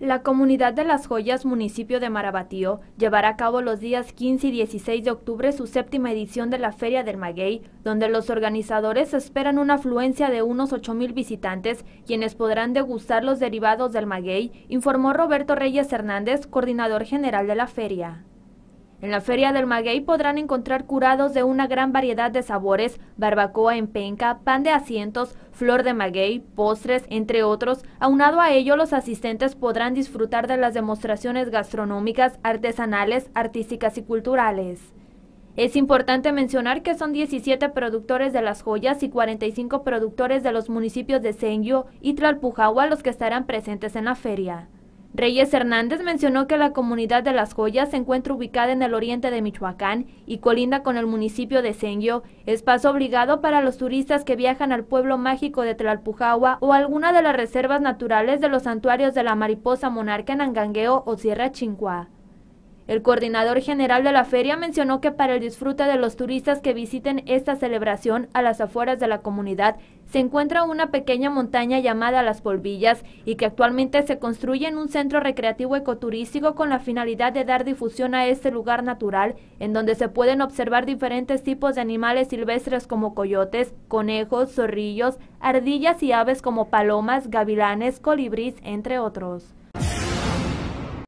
La comunidad de Las Joyas, municipio de Marabatío, llevará a cabo los días 15 y 16 de octubre su séptima edición de la Feria del Maguey, donde los organizadores esperan una afluencia de unos mil visitantes, quienes podrán degustar los derivados del maguey, informó Roberto Reyes Hernández, coordinador general de la feria. En la Feria del Maguey podrán encontrar curados de una gran variedad de sabores, barbacoa en penca, pan de asientos, flor de maguey, postres, entre otros. Aunado a ello, los asistentes podrán disfrutar de las demostraciones gastronómicas, artesanales, artísticas y culturales. Es importante mencionar que son 17 productores de las joyas y 45 productores de los municipios de Senyo y Tlalpujahua los que estarán presentes en la feria. Reyes Hernández mencionó que la comunidad de Las Joyas se encuentra ubicada en el oriente de Michoacán y colinda con el municipio de Senyo, espacio obligado para los turistas que viajan al pueblo mágico de Tlalpujahua o alguna de las reservas naturales de los santuarios de la mariposa monarca en Angangueo o Sierra Chincuá. El coordinador general de la feria mencionó que para el disfrute de los turistas que visiten esta celebración a las afueras de la comunidad se encuentra una pequeña montaña llamada Las Polvillas y que actualmente se construye en un centro recreativo ecoturístico con la finalidad de dar difusión a este lugar natural en donde se pueden observar diferentes tipos de animales silvestres como coyotes, conejos, zorrillos, ardillas y aves como palomas, gavilanes, colibrís, entre otros.